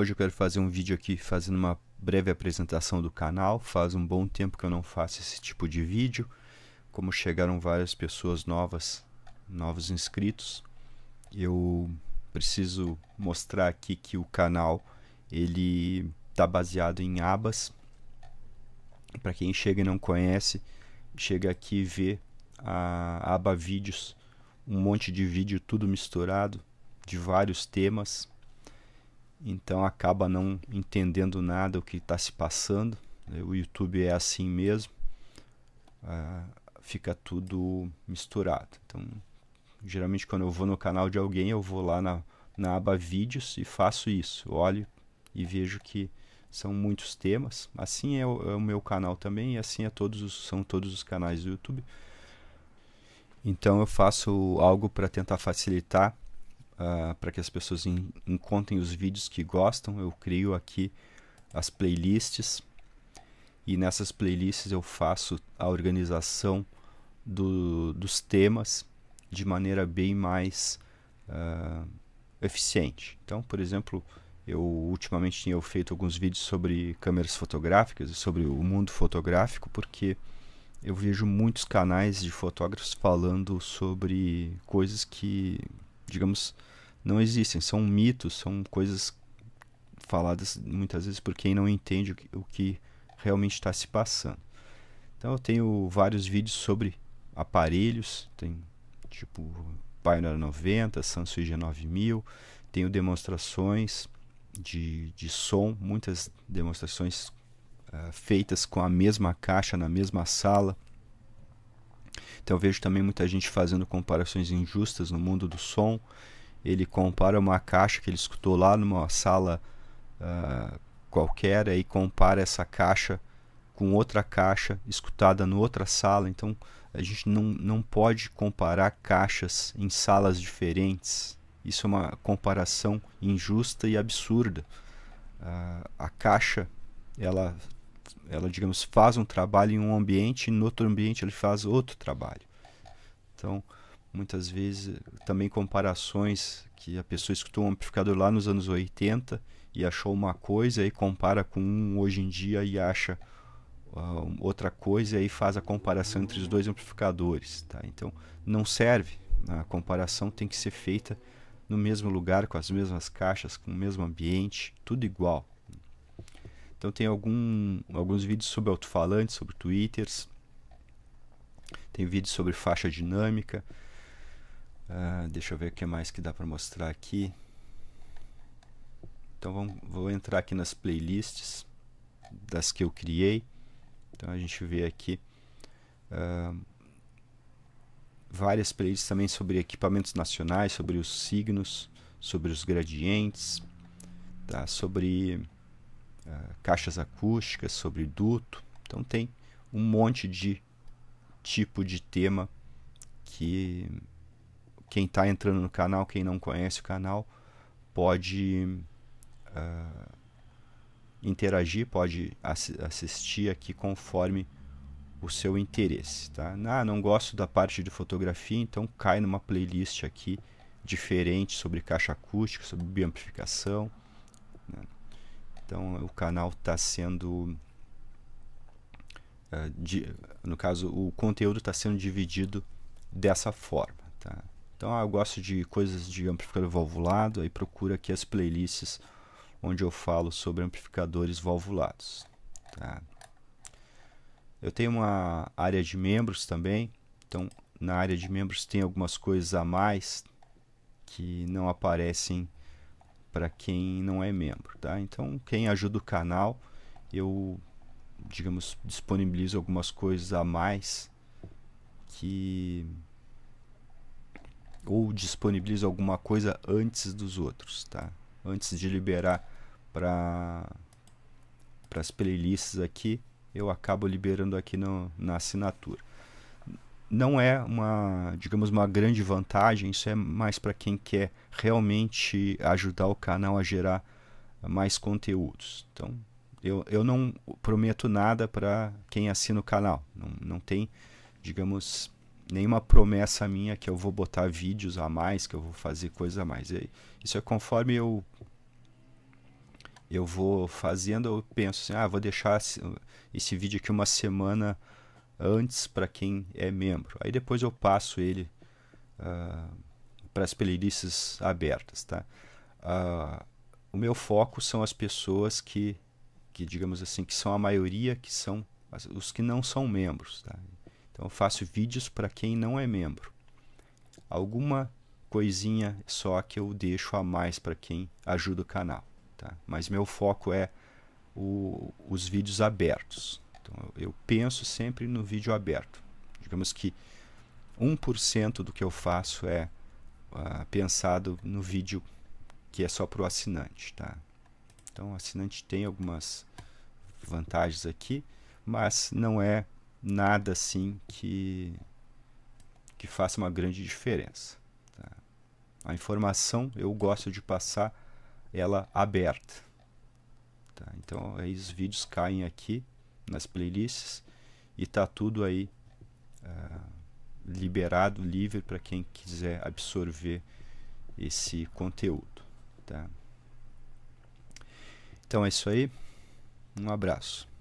Hoje eu quero fazer um vídeo aqui fazendo uma breve apresentação do canal. Faz um bom tempo que eu não faço esse tipo de vídeo. Como chegaram várias pessoas novas, novos inscritos, eu preciso mostrar aqui que o canal ele está baseado em abas. Para quem chega e não conhece, chega aqui e vê a aba vídeos, um monte de vídeo tudo misturado de vários temas então acaba não entendendo nada o que está se passando. Né? O YouTube é assim mesmo, ah, fica tudo misturado. Então, geralmente quando eu vou no canal de alguém, eu vou lá na, na aba vídeos e faço isso. Olho e vejo que são muitos temas. Assim é o, é o meu canal também e assim é todos os, são todos os canais do YouTube. Então eu faço algo para tentar facilitar uh, ah, para que as pessoas en encontrem os vídeos que gostam. Eu crio aqui as playlists e nessas playlists eu faço a organização do, dos temas de maneira bem mais uh, eficiente. Então, por exemplo, eu ultimamente tinha feito alguns vídeos sobre câmeras fotográficas e sobre o mundo fotográfico, porque eu vejo muitos canais de fotógrafos falando sobre coisas que, digamos, não existem, são mitos, são coisas faladas muitas vezes por quem não entende o que, o que realmente está se passando. Então eu tenho vários vídeos sobre aparelhos, tem tipo Pioneer 90, Samsung G9000, tenho demonstrações de, de som, muitas demonstrações uh, feitas com a mesma caixa na mesma sala. Então eu vejo também muita gente fazendo comparações injustas no mundo do som ele compara uma caixa que ele escutou lá numa sala uh, qualquer e compara essa caixa com outra caixa escutada em outra sala. Então a gente não, não pode comparar caixas em salas diferentes. Isso é uma comparação injusta e absurda. Uh, a caixa, ela, ela, digamos, faz um trabalho em um ambiente e no outro ambiente ele faz outro trabalho. Então, muitas vezes também comparações que a pessoa escutou um amplificador lá nos anos 80 e achou uma coisa e compara com um hoje em dia e acha uh, outra coisa e aí faz a comparação entre os dois amplificadores, tá? Então não serve, a comparação tem que ser feita no mesmo lugar, com as mesmas caixas, com o mesmo ambiente, tudo igual. Então tem algum, alguns vídeos sobre alto-falantes, sobre twitters, tem vídeos sobre faixa dinâmica, ah, deixa eu ver o que mais que dá para mostrar aqui. Então vamos, vou entrar aqui nas playlists das que eu criei. Então a gente vê aqui ah, várias playlists também sobre equipamentos nacionais, sobre os signos, sobre os gradientes, tá? sobre ah, caixas acústicas, sobre duto. Então tem um monte de tipo de tema que quem está entrando no canal, quem não conhece o canal, pode uh, interagir, pode assistir aqui conforme o seu interesse. Tá? Ah, não gosto da parte de fotografia, então cai numa playlist aqui diferente sobre caixa acústica, sobre bioamplificação. Né? Então o canal está sendo. Uh, ah, de, no caso, o conteúdo está sendo dividido dessa forma. Tá? Então ah, eu gosto de coisas de amplificador valvulado, aí procura aqui as playlists onde eu falo sobre amplificadores valvulados. Tá? Eu tenho uma área de membros também, então na área de membros tem algumas coisas a mais que não aparecem para quem não é membro, tá? Então quem ajuda o canal, eu digamos disponibilizo algumas coisas a mais que ou disponibiliza alguma coisa antes dos outros, tá? Antes de liberar para para as playlists aqui, eu acabo liberando aqui no, na assinatura. Não é uma, digamos, uma grande vantagem, isso é mais para quem quer realmente ajudar o canal a gerar mais conteúdos. Então, eu, eu não prometo nada para quem assina o canal, não, não tem, digamos, nenhuma promessa minha que eu vou botar vídeos a mais, que eu vou fazer coisa a mais. Isso é conforme eu eu vou fazendo, eu penso assim, ah, vou deixar esse vídeo aqui uma semana antes para quem é membro. Aí depois eu passo ele uh, ah, para as playlists abertas, tá? Uh, o meu foco são as pessoas que, que, digamos assim, que são a maioria, que são os que não são membros, tá? Então eu faço vídeos para quem não é membro. Alguma coisinha só que eu deixo a mais para quem ajuda o canal, tá? Mas meu foco é o, os vídeos abertos. Então eu penso sempre no vídeo aberto. Digamos que 1% do que eu faço é uh, pensado no vídeo que é só para o assinante, tá? Então o assinante tem algumas vantagens aqui, mas não é nada assim que, que faça uma grande diferença. Tá? A informação eu gosto de passar ela aberta. Tá? Então aí os vídeos caem aqui nas playlists e tá tudo aí uh, liberado, livre para quem quiser absorver esse conteúdo. Tá? Então é isso aí. Um abraço.